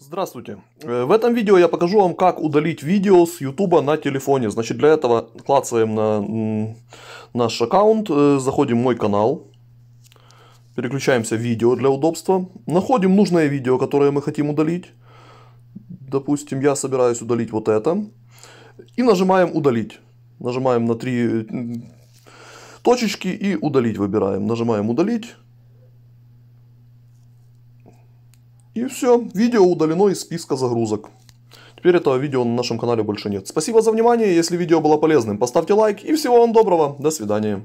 Здравствуйте. Э, в этом видео я покажу вам, как удалить видео с YouTube на телефоне. Значит, для этого клацаем на наш аккаунт, э, заходим в мой канал, переключаемся в видео для удобства, находим нужное видео, которое мы хотим удалить. Допустим, я собираюсь удалить вот это. И нажимаем «Удалить». Нажимаем на три точечки и «Удалить» выбираем. Нажимаем «Удалить». И все, видео удалено из списка загрузок. Теперь этого видео на нашем канале больше нет. Спасибо за внимание, если видео было полезным, поставьте лайк и всего вам доброго, до свидания.